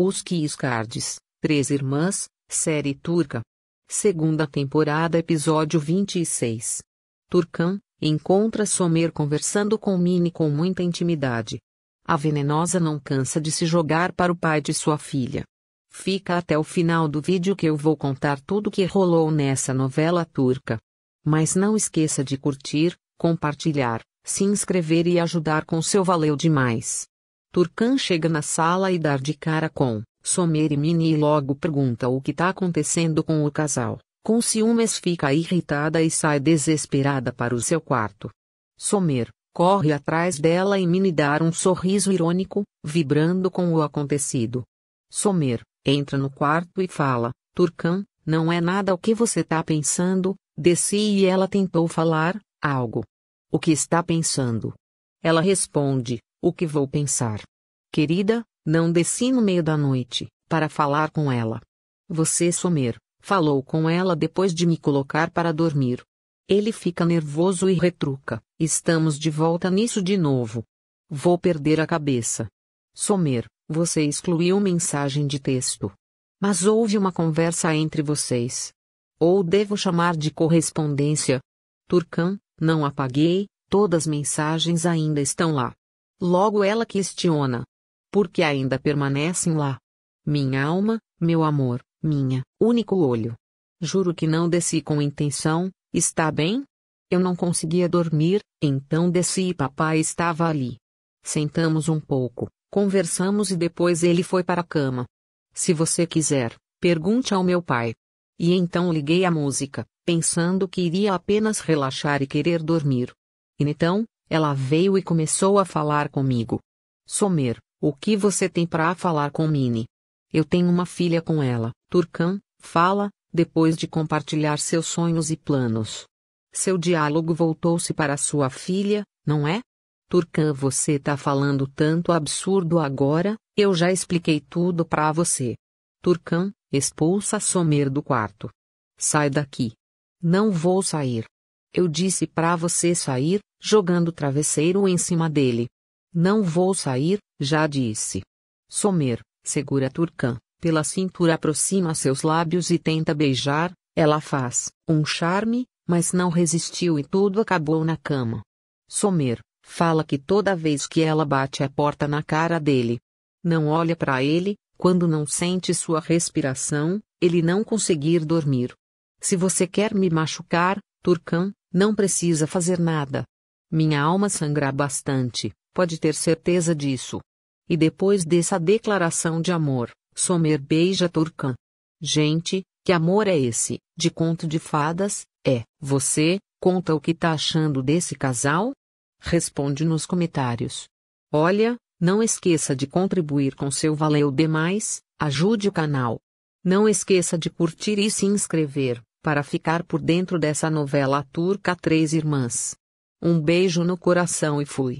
Os Kiescardes, Três Irmãs, série turca. Segunda temporada, episódio 26. Turcan encontra Somer conversando com Mini com muita intimidade. A venenosa não cansa de se jogar para o pai de sua filha. Fica até o final do vídeo que eu vou contar tudo o que rolou nessa novela turca. Mas não esqueça de curtir, compartilhar, se inscrever e ajudar com seu valeu demais. Turkan chega na sala e dá de cara com Somer e Mini e logo pergunta o que está acontecendo com o casal. Com ciúmes fica irritada e sai desesperada para o seu quarto. Somer corre atrás dela e Mini dá um sorriso irônico, vibrando com o acontecido. Somer entra no quarto e fala: Turkan, não é nada o que você está pensando, desci e ela tentou falar algo. O que está pensando? Ela responde: o que vou pensar? Querida, não desci no meio da noite, para falar com ela. Você Somer, falou com ela depois de me colocar para dormir. Ele fica nervoso e retruca, estamos de volta nisso de novo. Vou perder a cabeça. Somer, você excluiu mensagem de texto. Mas houve uma conversa entre vocês. Ou devo chamar de correspondência? Turcan, não apaguei, todas as mensagens ainda estão lá. Logo ela questiona. por que ainda permanecem lá? Minha alma, meu amor, minha, único olho. Juro que não desci com intenção, está bem? Eu não conseguia dormir, então desci e papai estava ali. Sentamos um pouco, conversamos e depois ele foi para a cama. Se você quiser, pergunte ao meu pai. E então liguei a música, pensando que iria apenas relaxar e querer dormir. E então, ela veio e começou a falar comigo. Somer, o que você tem para falar com Mini? Eu tenho uma filha com ela, Turcan, fala, depois de compartilhar seus sonhos e planos. Seu diálogo voltou-se para sua filha, não é? Turcan, você tá falando tanto absurdo agora, eu já expliquei tudo para você. Turcan, expulsa Somer do quarto. Sai daqui. Não vou sair. Eu disse para você sair, jogando o travesseiro em cima dele. Não vou sair, já disse. Somer, segura Turcan, pela cintura aproxima seus lábios e tenta beijar, ela faz um charme, mas não resistiu e tudo acabou na cama. Somer, fala que toda vez que ela bate a porta na cara dele, não olha para ele, quando não sente sua respiração, ele não conseguir dormir. Se você quer me machucar, Turcan, não precisa fazer nada. Minha alma sangra bastante, pode ter certeza disso. E depois dessa declaração de amor, Somer beija Turcan. Gente, que amor é esse? De conto de fadas? É, você, conta o que tá achando desse casal? Responde nos comentários. Olha, não esqueça de contribuir com seu valeu demais, ajude o canal. Não esqueça de curtir e se inscrever, para ficar por dentro dessa novela turca Três Irmãs. Um beijo no coração e fui.